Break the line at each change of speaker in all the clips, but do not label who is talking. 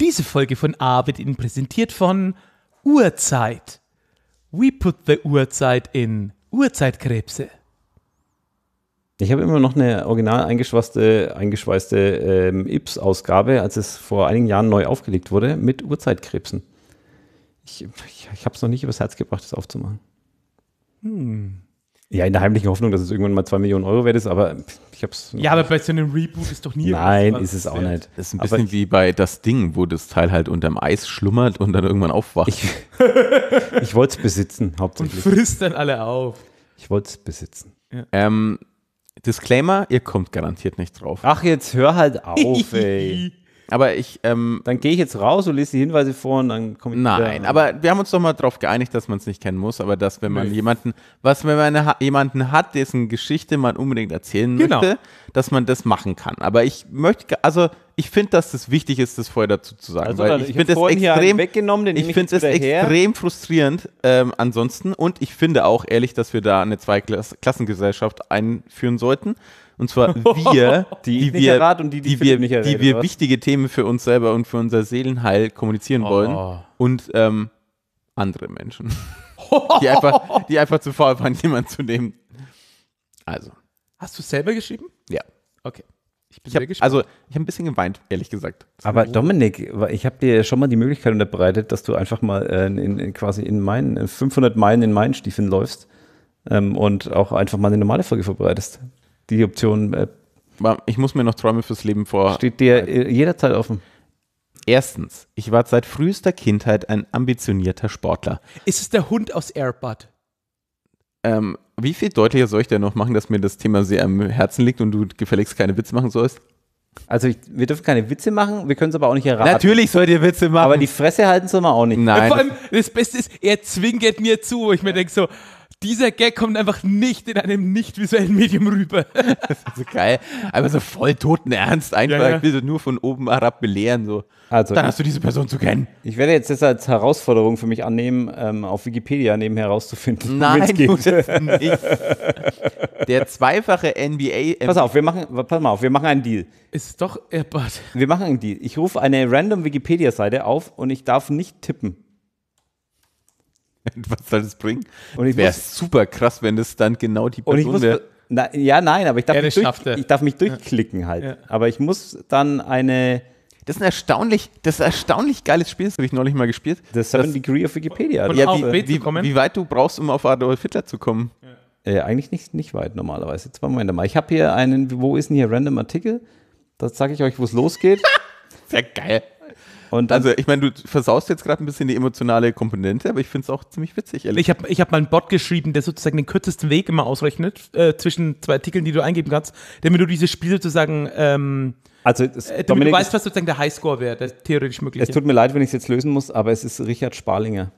Diese Folge von A wird Ihnen präsentiert von Uhrzeit. We put the Uhrzeit in Uhrzeitkrebse.
Ich habe immer noch eine original eingeschweißte, eingeschweißte ähm, Ips-Ausgabe, als es vor einigen Jahren neu aufgelegt wurde, mit Uhrzeitkrebsen. Ich, ich, ich habe es noch nicht übers Herz gebracht, das aufzumachen. Hm. Ja, in der heimlichen Hoffnung, dass es irgendwann mal 2 Millionen Euro wert ist, aber ich hab's. Ja,
aber bei so einem Reboot ist doch nie. Nein, ist es auch wert. nicht. Das ist ein bisschen aber
wie bei das Ding, wo das Teil halt unterm Eis schlummert und dann irgendwann aufwacht. Ich, ich wollte es besitzen, hauptsächlich. Und frisst dann alle auf. Ich wollte es besitzen. Ja. Ähm, Disclaimer, ihr kommt garantiert nicht drauf. Ach, jetzt hör halt auf, ey. Aber ich. Ähm, dann gehe ich jetzt raus und lese die Hinweise vor und dann komme ich Nein, wieder. aber wir haben uns doch mal darauf geeinigt, dass man es nicht kennen muss, aber dass, wenn man Nö. jemanden, was, wenn man jemanden hat, dessen Geschichte man unbedingt erzählen genau. möchte, dass man das machen kann. Aber ich möchte, also ich finde, dass das wichtig ist, das vorher dazu zu sagen. Also, weil ich, ich finde es extrem, weggenommen, den ich finde es extrem frustrierend ähm, ansonsten und ich finde auch ehrlich, dass wir da eine Zweiklassengesellschaft einführen sollten. Und zwar wir, die, die wir, die, die, die, wir, erredet, die wir wichtige Themen für uns selber und für unser Seelenheil kommunizieren oh. wollen und ähm, andere Menschen, die einfach, die einfach zu faul waren, jemanden zu nehmen. Also. Hast du es selber geschrieben? Ja. Okay. Ich bin ich hab, Also, ich habe ein bisschen geweint, ehrlich gesagt. Das Aber also, Dominik, ich habe dir schon mal die Möglichkeit unterbreitet, dass du einfach mal äh, in, in, quasi in meinen, äh, 500 Meilen in meinen Stiefeln läufst ähm, und auch einfach mal eine normale Folge verbreitest. Die Option. Äh, ich muss mir noch Träume fürs Leben vor. Steht dir äh, jederzeit offen. Erstens, ich war seit frühester Kindheit ein ambitionierter Sportler.
Ist es der Hund aus Airbud?
Ähm, wie viel deutlicher soll ich denn noch machen, dass mir das Thema sehr am Herzen liegt und du gefälligst keine Witze machen sollst? Also ich, wir dürfen keine Witze machen, wir können es aber auch nicht erraten. Natürlich sollt ihr Witze machen. Aber die Fresse halten sie man auch nicht. Nein. Vor allem,
das Beste ist, er zwinkert mir zu. wo Ich mir denke so, dieser Gag kommt einfach nicht in einem nicht visuellen Medium rüber. das
ist so geil. Einfach so voll toten Ernst. Einfach, ja, ja. will so nur von oben herab belehren. So. Also, Dann hast du diese Person zu kennen. Ich werde jetzt das als Herausforderung für mich annehmen, ähm, auf Wikipedia nebenher herauszufinden. Nein, du nicht. Der zweifache NBA. Pass auf, wir machen, pass mal auf, wir machen einen Deal. Ist doch erbart. Äh, wir machen einen Deal. Ich rufe eine random Wikipedia-Seite auf und ich darf nicht tippen. Was soll das bringen? Wäre super krass, wenn das dann genau die Person wäre. ja, nein, aber ich darf, mich, durch, ich darf mich, durchklicken halt. Ja. Aber ich muss dann eine. Das ist ein erstaunlich, das ein erstaunlich geiles Spiel, das habe ich neulich mal gespielt. Das Seven Degree of Wikipedia. Und ja, auf wie, wie, wie, weit du brauchst, um auf Adolf Hitler zu kommen. Ja. Äh, eigentlich nicht, nicht weit normalerweise. Jetzt Moment mal. Ich habe hier einen, wo ist denn hier Random Artikel? Da zeige ich euch, wo es losgeht. Sehr geil. Und also ich meine, du versaust jetzt gerade ein bisschen die emotionale Komponente, aber ich finde es auch ziemlich witzig. Ehrlich. Ich
habe ich hab mal einen Bot geschrieben, der sozusagen den kürzesten Weg immer ausrechnet äh, zwischen zwei Artikeln, die du eingeben kannst,
damit du dieses Spiel sozusagen... Ähm, also es, äh, Dominik, du weißt, was
sozusagen der Highscore wäre, der theoretisch mögliche. Es tut mir
leid, wenn ich es jetzt lösen muss, aber es ist Richard Sparlinger.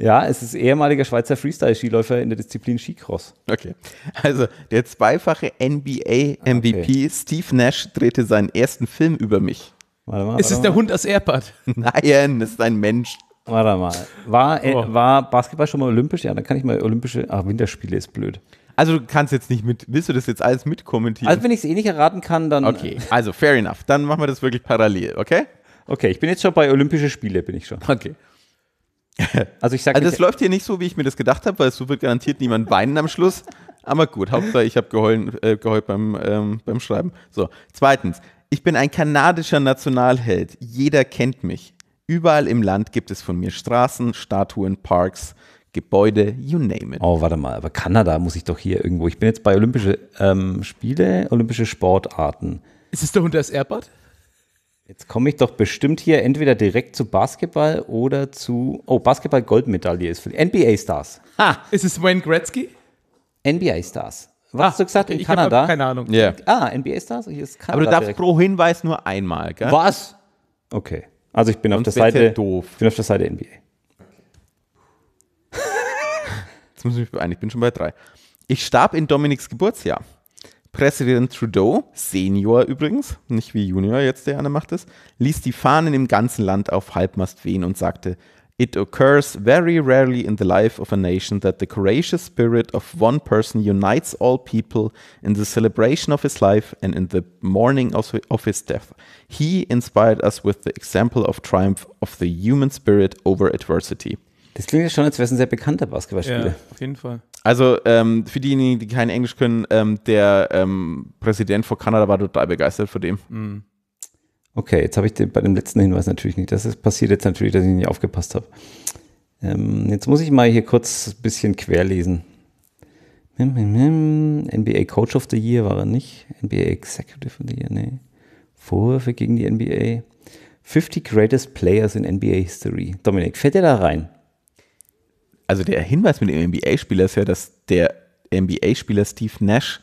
Ja, es ist ehemaliger Schweizer Freestyle-Skiläufer in der Disziplin Skicross. Okay. Also der zweifache NBA-MVP ah, okay. Steve Nash drehte seinen ersten Film über mich. Warte mal, warte ist es der Hund aus Erpad? Nein, es ist ein Mensch. Warte mal. War, äh, oh. war Basketball schon mal olympisch? Ja, dann kann ich mal olympische. Ach, Winterspiele ist blöd. Also du kannst jetzt nicht mit, willst du das jetzt alles mitkommentieren? Also wenn ich es eh nicht erraten kann, dann. Okay, also fair enough. Dann machen wir das wirklich parallel, okay? Okay, ich bin jetzt schon bei Olympische Spiele, bin ich schon. Okay. Also ich sage, Also das läuft hier nicht so, wie ich mir das gedacht habe, weil es so wird garantiert niemand weinen am Schluss. Aber gut, Hauptsache ich habe geheult, äh, geheult beim, ähm, beim Schreiben. So, zweitens, ich bin ein kanadischer Nationalheld. Jeder kennt mich. Überall im Land gibt es von mir Straßen, Statuen, Parks, Gebäude, you name it. Oh, warte mal, aber Kanada muss ich doch hier irgendwo. Ich bin jetzt bei Olympische ähm, Spiele, Olympische Sportarten. Ist es der Hund aus Erbert? Jetzt komme ich doch bestimmt hier entweder direkt zu Basketball oder zu. Oh, Basketball-Goldmedaille ist für die NBA-Stars.
Ha! Ist es Wayne Gretzky?
NBA-Stars. Was ah, hast du gesagt? In Kanada? keine Ahnung. Yeah. Ah, NBA-Stars? Hier ist Kanada. Aber du darfst direkt. pro Hinweis nur einmal, gell? Was? Okay. Also ich bin auf der Seite. Doof. Ich bin auf der Seite NBA. Jetzt muss ich mich beeilen, ich bin schon bei drei. Ich starb in Dominiks Geburtsjahr. Präsident Trudeau, Senior übrigens, nicht wie Junior jetzt, der an der Macht ist, ließ die Fahnen im ganzen Land auf Halbmast wehen und sagte, It occurs very rarely in the life of a nation that the courageous spirit of one person unites all people in the celebration of his life and in the mourning of his death. He inspired us with the example of triumph of the human spirit over adversity. Das klingt ja schon, als wäre es ein sehr bekannter Basketballspieler. Ja, auf jeden Fall. Also ähm, für diejenigen, die kein Englisch können, ähm, der ähm, Präsident von Kanada war total begeistert von dem. Mhm. Okay, jetzt habe ich den, bei dem letzten Hinweis natürlich nicht. Das ist passiert jetzt natürlich, dass ich nicht aufgepasst habe. Ähm, jetzt muss ich mal hier kurz ein bisschen querlesen. Hm, hm, hm. NBA Coach of the Year war er nicht. NBA Executive of the Year, nee. Vorwürfe gegen die NBA. 50 Greatest Players in NBA History. Dominik, fällt dir da rein? also der Hinweis mit dem NBA-Spieler ist ja, dass der NBA-Spieler Steve Nash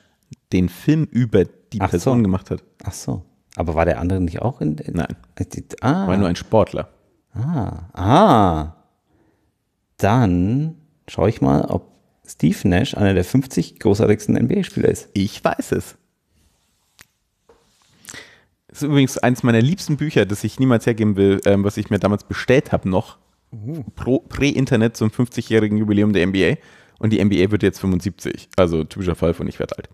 den Film über die Ach Person so. gemacht hat. Ach so. Aber war der andere nicht auch in. in Nein. Äh, ah. War nur ein Sportler. Ah. Ah. Dann schaue ich mal, ob Steve Nash einer der 50 großartigsten NBA-Spieler ist. Ich weiß es. Das ist übrigens eines meiner liebsten Bücher, das ich niemals hergeben will, ähm, was ich mir damals bestellt habe noch. Uh. Prä-Internet zum 50-jährigen Jubiläum der NBA. Und die NBA wird jetzt 75. Also typischer Fall von ich werde alt.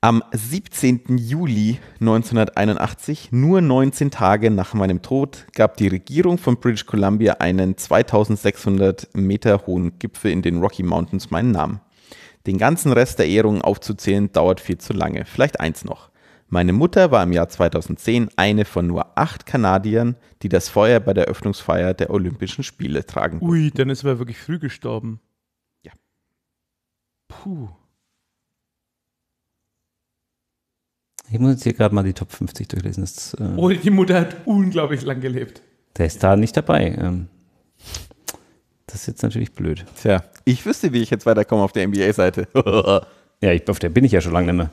Am 17. Juli 1981, nur 19 Tage nach meinem Tod, gab die Regierung von British Columbia einen 2600 Meter hohen Gipfel in den Rocky Mountains meinen Namen. Den ganzen Rest der Ehrungen aufzuzählen dauert viel zu lange. Vielleicht eins noch. Meine Mutter war im Jahr 2010 eine von nur acht Kanadiern, die das Feuer bei der Öffnungsfeier der Olympischen Spiele tragen
Ui, dann ist er wirklich früh gestorben. Ja. Puh.
Ich muss jetzt hier gerade mal die Top 50 durchlesen. Das, äh
oh, die Mutter hat unglaublich lang gelebt.
Der ist da nicht dabei. Ähm. das ist jetzt natürlich blöd. Tja, ich wüsste, wie ich jetzt weiterkomme auf der NBA-Seite. ja, ich, auf der bin ich ja schon lange nicht mehr.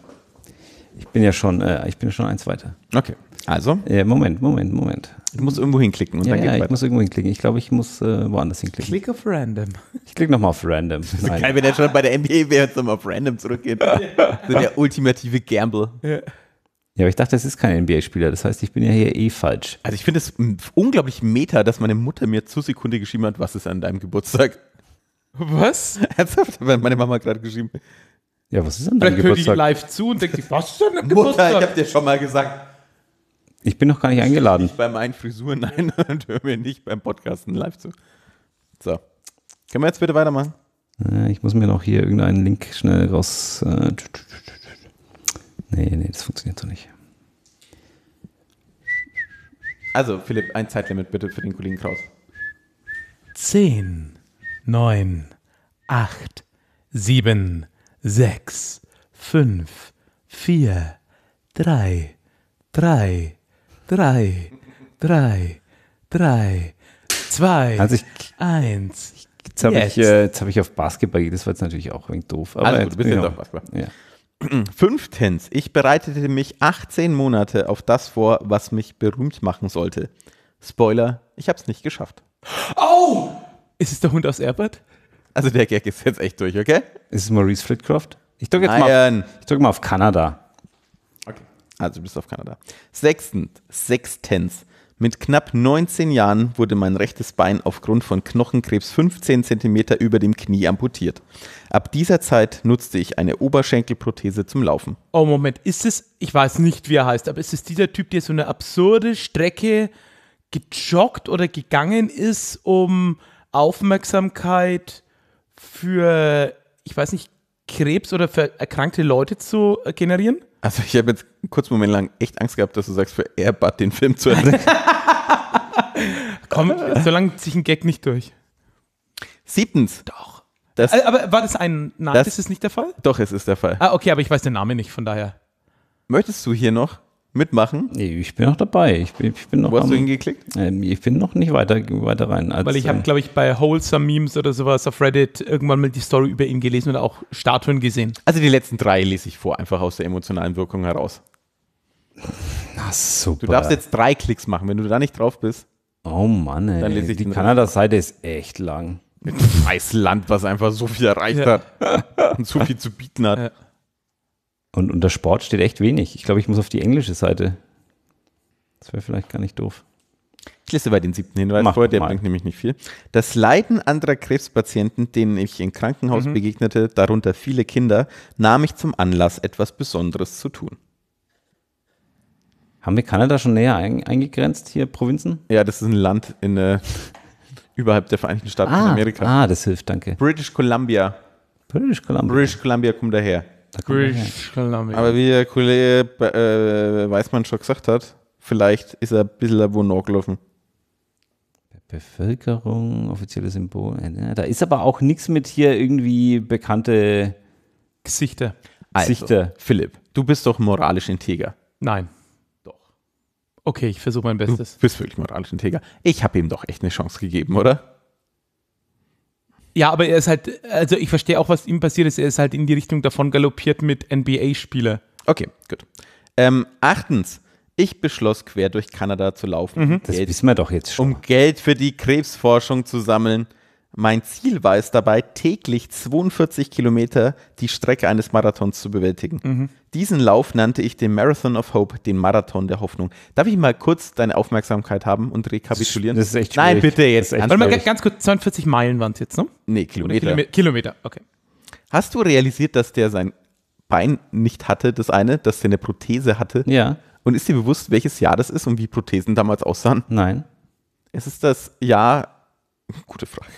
Ich bin ja schon, äh, ich bin schon eins weiter. Okay. Also? Äh, Moment, Moment, Moment. Du musst irgendwo hinklicken und ja, dann geht ja, weiter. ich muss irgendwo hinklicken. Ich glaube, ich muss äh, woanders hinklicken. Klick auf Random. Ich klicke nochmal auf Random. Das ist geil, wenn er schon bei der NBA wäre und nochmal auf Random zurückgeht. so der ultimative Gamble. Ja. Ja, aber ich dachte, es ist kein NBA-Spieler. Das heißt, ich bin ja hier eh falsch. Also ich finde es hm, unglaublich meta, dass meine Mutter mir zur Sekunde geschrieben hat, was ist an deinem Geburtstag? Was? Ernsthaft? Meine Mama hat gerade geschrieben, ja, was ist denn dein Vielleicht Geburtstag? Vielleicht live zu und denke, was ist denn Mutter, ich habe dir schon mal gesagt. Ich bin noch gar nicht eingeladen. Nicht bei meinen Frisuren, nein, und höre mir nicht beim Podcasten live zu. So. Können wir jetzt bitte weitermachen? Äh, ich muss mir noch hier irgendeinen Link schnell raus. Äh, nee, nee, das funktioniert so nicht. Also, Philipp, ein Zeitlimit bitte für den Kollegen Kraus.
10, 9, 8, 7, sechs, fünf, vier, drei, drei, drei, drei, drei, zwei, also ich, eins.
Jetzt habe ich, äh, hab ich auf Basketball geht, das war jetzt natürlich auch irgendwie doof. Aber also, jetzt, bin ich auf Basketball. Ja. Fünftens, ich bereitete mich 18 Monate auf das vor, was mich berühmt machen sollte. Spoiler, ich habe es nicht geschafft. Oh! Ist es der Hund aus Erbert? Also der Gag ist jetzt echt durch, okay? Ist es Maurice Flitcroft? Ich drücke jetzt mal auf, ich drück mal auf Kanada. Okay. Also du bist auf Kanada. Sechstens, sechstens. Mit knapp 19 Jahren wurde mein rechtes Bein aufgrund von Knochenkrebs 15 cm über dem Knie amputiert. Ab dieser Zeit nutzte ich eine Oberschenkelprothese zum Laufen.
Oh Moment, ist es, ich weiß nicht, wie er heißt, aber ist es dieser Typ, der so eine absurde Strecke gejoggt oder gegangen ist, um Aufmerksamkeit für, ich weiß nicht,
Krebs oder für erkrankte Leute zu generieren? Also ich habe jetzt einen kurzen Moment lang echt Angst gehabt, dass du sagst, für Airbutt den Film zu entdecken. Komm, solange ziehe ich ein Gag nicht durch. Siebtens. Doch. Das, äh, aber war das ein Name? Das, ist es nicht der Fall? Doch, es ist der Fall.
Ah, okay, aber ich weiß den Namen nicht, von daher.
Möchtest du hier noch mitmachen? Nee, ich bin noch dabei. Ich bin, ich bin noch Wo hast am, du hingeklickt? Ähm, ich bin noch nicht weiter, weiter rein. Als, Weil ich habe, ähm,
glaube ich, bei Wholesome Memes oder sowas auf Reddit irgendwann mal die Story über ihn gelesen und auch Statuen
gesehen. Also die letzten drei lese ich vor, einfach aus der emotionalen Wirkung heraus. Na super. Du darfst jetzt drei Klicks machen. Wenn du da nicht drauf bist, oh Mann, ey. dann lese ich die Kanada-Seite ist echt lang. Ein Land, was einfach so viel erreicht ja. hat und so viel zu bieten hat. Ja. Und unter Sport steht echt wenig. Ich glaube, ich muss auf die englische Seite. Das wäre vielleicht gar nicht doof. Ich lese bei den siebten Hinweis Mach vor, der mal. bringt nämlich nicht viel. Das Leiden anderer Krebspatienten, denen ich im Krankenhaus mhm. begegnete, darunter viele Kinder, nahm ich zum Anlass, etwas Besonderes zu tun. Haben wir Kanada schon näher eingegrenzt, hier Provinzen? Ja, das ist ein Land in, äh, überhalb der Vereinigten Staaten ah, von Amerika. Ah, das hilft, danke. British Columbia. British Columbia. British Columbia kommt daher. Aber wie der Kollege äh, äh Weißmann schon gesagt hat, vielleicht ist er ein bisschen davon nachgelaufen. Bevölkerung, offizielle Symbol. Ne, da ist aber auch nichts mit hier irgendwie bekannte Gesichter. Also, Gesichter. Philipp, du bist doch moralisch integer. Nein. Doch. Okay, ich versuche mein Bestes. Du bist wirklich moralisch integer. Ich habe ihm doch echt eine Chance gegeben, oder?
Ja, aber er ist halt, also ich verstehe auch, was ihm passiert ist. Er ist halt in die Richtung davon galoppiert mit NBA-Spieler.
Okay, gut. Ähm, achtens, ich beschloss, quer durch Kanada zu laufen. Mhm. Um das wissen wir doch jetzt schon. Um Geld für die Krebsforschung zu sammeln. Mein Ziel war es dabei, täglich 42 Kilometer die Strecke eines Marathons zu bewältigen. Mhm. Diesen Lauf nannte ich den Marathon of Hope, den Marathon der Hoffnung. Darf ich mal kurz deine Aufmerksamkeit haben und rekapitulieren? Das ist echt schwierig. Nein, bitte jetzt. Warte mal ganz
kurz, 42 Meilen waren es jetzt, ne? Nee, Kilometer. Kilome Kilometer, okay.
Hast du realisiert, dass der sein Bein nicht hatte, das eine, dass der eine Prothese hatte? Ja. Und ist dir bewusst, welches Jahr das ist und wie Prothesen damals aussahen? Nein. Es ist das Jahr Gute Frage.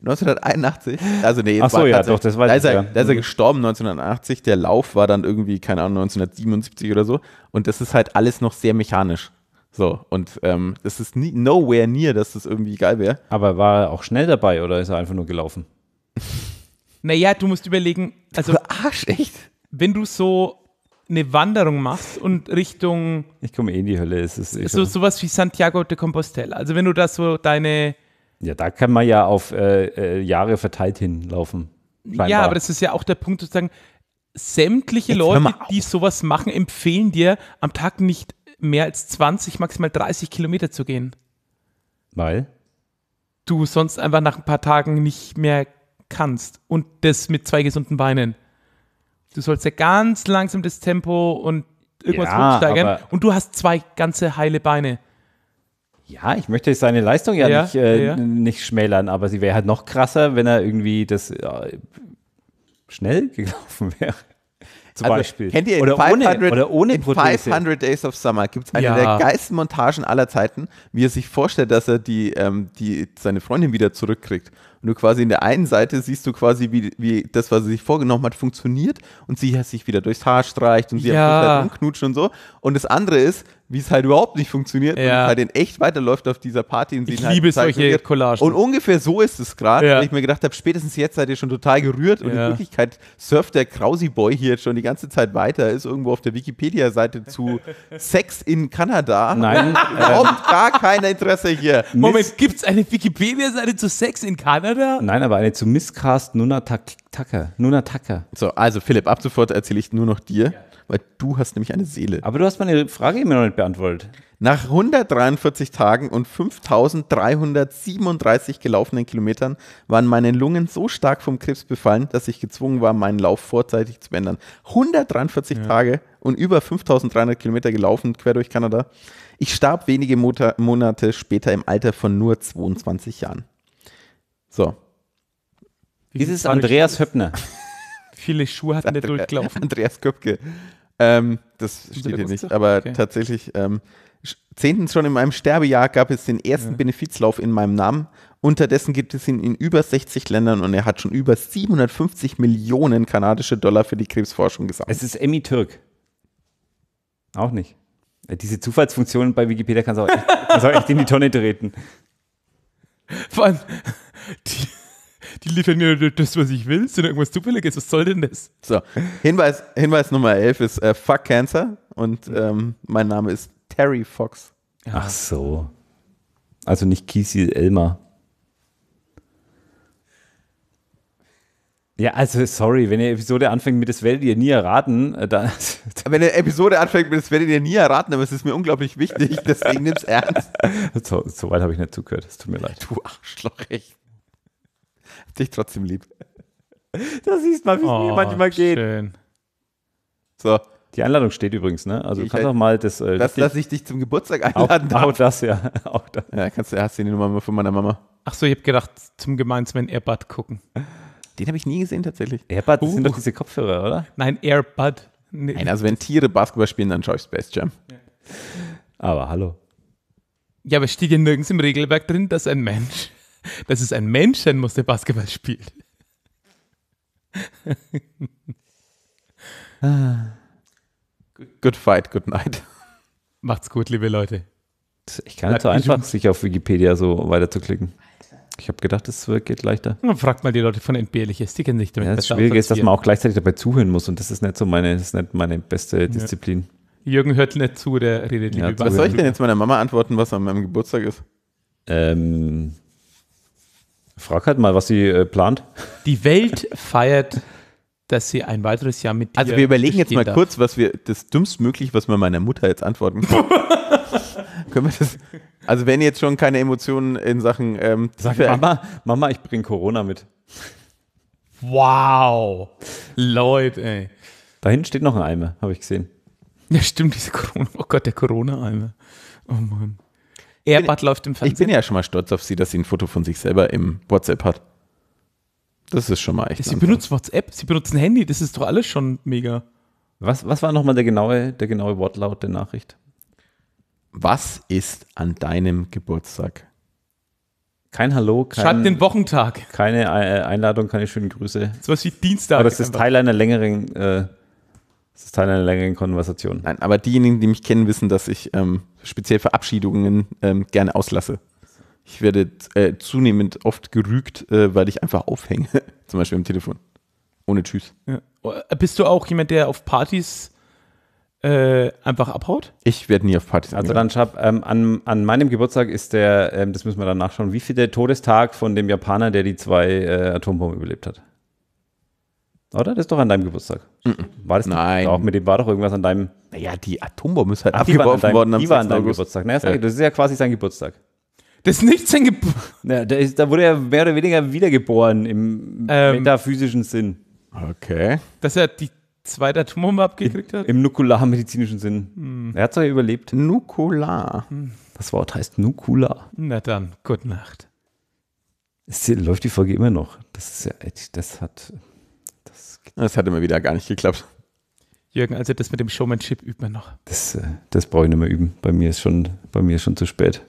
1981, also nee, Ach so, ja, doch, das weiß da, ich ist er, ja. da ist er mhm. gestorben 1980, der Lauf war dann irgendwie, keine Ahnung, 1977 oder so und das ist halt alles noch sehr mechanisch. So, und ähm, das ist nie, nowhere near, dass das irgendwie geil wäre. Aber war er auch schnell dabei oder ist er einfach nur gelaufen?
Naja, du musst überlegen, also. Arsch, echt? Wenn du so eine Wanderung machst und Richtung.
Ich komme eh in die Hölle. Es ist, eh so
sowas wie Santiago de Compostela. Also wenn du da so deine.
Ja, da kann man ja auf äh, äh Jahre verteilt hinlaufen. Scheinbar. Ja, aber das
ist ja auch der Punkt, sozusagen, sämtliche Jetzt Leute, die sowas machen, empfehlen dir, am Tag nicht mehr als 20, maximal 30 Kilometer zu gehen. Weil? Du sonst einfach nach ein paar Tagen nicht mehr kannst. Und das mit zwei gesunden Beinen du sollst ja ganz langsam das Tempo und irgendwas ja, hochsteigern und du hast zwei ganze heile Beine.
Ja, ich möchte seine Leistung ja, ja nicht, äh, ja. nicht schmälern, aber sie wäre halt noch krasser, wenn er irgendwie das äh, schnell gelaufen wäre. Zum also, Beispiel. Kennt ihr in oder, 500, ohne, oder ohne in 500 Days of Summer gibt es eine ja. der geilsten Montagen aller Zeiten, wie er sich vorstellt, dass er die, ähm, die, seine Freundin wieder zurückkriegt. Und du quasi in der einen Seite siehst du quasi, wie, wie das, was sie sich vorgenommen hat, funktioniert und sie hat sich wieder durchs Haar streicht und sie ja. hat halt rumknutscht und so. Und das andere ist, wie es halt überhaupt nicht funktioniert ja. und es halt in echt weiterläuft auf dieser Party. Und sie ich halt liebe solche Collagen. Und ungefähr so ist es gerade, ja. weil ich mir gedacht habe, spätestens jetzt seid ihr schon total gerührt und in Wirklichkeit surft der Krausi-Boy hier jetzt schon die ganze Zeit weiter, ist irgendwo auf der Wikipedia-Seite zu Sex in Kanada. Nein. Überhaupt ähm, gar kein Interesse hier. Moment, gibt es eine Wikipedia-Seite zu Sex in Kanada? Nein, aber eine zu Misscast Tucker, Nunataka. Nunataka. So, also Philipp, ab sofort erzähle ich nur noch dir. Ja weil du hast nämlich eine Seele. Aber du hast meine Frage immer noch nicht beantwortet. Nach 143 Tagen und 5337 gelaufenen Kilometern waren meine Lungen so stark vom Krebs befallen, dass ich gezwungen war, meinen Lauf vorzeitig zu ändern. 143 ja. Tage und über 5300 Kilometer gelaufen, quer durch Kanada. Ich starb wenige Monate später im Alter von nur 22 Jahren. So. Dieses Andreas Höppner. Viele Schuhe hat er durchgelaufen. Andreas Köpke. Ähm, das steht hier nicht, aber okay. tatsächlich, ähm, zehntens schon in meinem Sterbejahr gab es den ersten ja. Benefizlauf in meinem Namen. Unterdessen gibt es ihn in über 60 Ländern und er hat schon über 750 Millionen kanadische Dollar für die Krebsforschung gesammelt. Es ist Emmy Türk. Auch nicht. Äh, diese Zufallsfunktion bei Wikipedia kann es auch, echt, in die Tonne treten.
Vor allem, die die liefern mir das, was ich will. sind
irgendwas Zufälliges? Was soll denn das? So, Hinweis, Hinweis Nummer 11 ist äh, Fuck Cancer und mhm. ähm, mein Name ist Terry Fox. Ach so. Also nicht Kisi Elmer. Ja, also sorry, wenn ihr Episode anfängt mit, das werdet ihr nie erraten, äh, dann. Wenn ihr Episode anfängt mit, das werdet ihr nie erraten, aber es ist mir unglaublich wichtig, deswegen nimm's ernst. So, so weit habe ich nicht zugehört, es tut mir leid. Du Arschloch, echt dich trotzdem lieb. Das siehst mal, wie es oh, mir manchmal geht. Schön. So. Die Einladung steht übrigens, ne? Also ich du kannst halt auch mal das. Äh, das lasse ich dich zum Geburtstag einladen. Auch, auch das, ja. Auch das. Ja, kannst du, hast du die Nummer von meiner Mama. Ach
so, ich habe gedacht, zum gemeinsamen Airbud gucken.
Den habe ich nie gesehen tatsächlich. Airbud uh. sind doch diese Kopfhörer, oder?
Nein, Airbud. Nee. Nein, also
wenn Tiere Basketball spielen, dann schaue ich Space Jam. Ja. Aber hallo.
Ja, aber steht ja nirgends im Regelwerk drin, dass ein Mensch das ist ein Mensch, dann muss der Basketball spielt.
Ah. good fight, good night.
Macht's gut, liebe Leute. Ich kann es so einfach,
sich auf Wikipedia so weiterzuklicken. Ich habe gedacht, es geht leichter.
fragt mal die Leute von Entbehrliches, die kennen sich damit. Ja, das Schwierige ist, dass man auch
gleichzeitig dabei zuhören muss und das ist nicht so meine, das ist nicht meine beste Disziplin. Ja. Jürgen hört nicht zu, der redet ja, lieber. Was soll ich denn jetzt meiner Mama antworten, was an meinem Geburtstag ist? Ähm, Frag halt mal, was sie äh, plant. Die Welt
feiert, dass sie ein weiteres Jahr mit also dir Also wir überlegen jetzt mal darf. kurz,
was wir, das dümmstmöglich, was wir meiner Mutter jetzt antworten können. können wir das, also wenn jetzt schon keine Emotionen in Sachen, ähm, Sag Mama, Mama, ich bring Corona mit. Wow. Leute, ey. Da hinten steht noch ein Eimer, habe ich gesehen. Ja, stimmt, diese Corona. Oh Gott, der Corona-Eimer. Oh Mann. Erbart läuft im Fernsehen. Ich bin ja schon mal stolz auf sie, dass sie ein Foto von sich selber im WhatsApp hat. Das ist schon mal echt. Sie benutzt WhatsApp, sie benutzt ein Handy, das ist doch alles schon mega. Was, was war nochmal der genaue, der genaue Wortlaut der Nachricht? Was ist an deinem Geburtstag? Kein Hallo, kein. Schreibt den Wochentag. Keine äh, Einladung, keine schönen Grüße. So was wie Dienstag. Aber das ist einfach. Teil einer längeren äh, das ist Teil einer längeren Konversation. Nein, aber diejenigen, die mich kennen, wissen, dass ich ähm, speziell Verabschiedungen ähm, gerne auslasse. Ich werde äh, zunehmend oft gerügt, äh, weil ich einfach aufhänge, zum Beispiel im Telefon. Ohne Tschüss.
Ja. Oh, äh, bist du auch jemand, der auf Partys äh,
einfach abhaut? Ich werde nie auf Partys Also dann schab, ähm, an, an meinem Geburtstag ist der, ähm, das müssen wir dann nachschauen, wie viel der Todestag von dem Japaner, der die zwei äh, Atombomben überlebt hat. Oder? Das ist doch an deinem Geburtstag. War das Nein. Auch mit dem war doch irgendwas an deinem. Naja, die Atombombe ist halt abgeworfen deinem, worden am Die war an deinem August. Geburtstag. Naja, ja. das ist ja quasi sein Geburtstag. Das ist nicht sein Geburtstag. Ja, da, wurde er mehr oder weniger wiedergeboren im ähm, metaphysischen Sinn. Okay. Dass er die zweite
Atombombe abgekriegt hat?
Im nukularmedizinischen Sinn. Hm. Er hat es ja überlebt. Nukular. Hm. Das Wort heißt nukular. Na dann, gute Nacht. Es läuft die Folge immer noch. Das ist ja, das hat. Das hat immer wieder gar nicht geklappt.
Jürgen, also das mit dem Showmanship übt man noch.
Das, äh, das brauche ich nicht mehr üben. Bei mir ist schon, bei mir ist schon zu spät.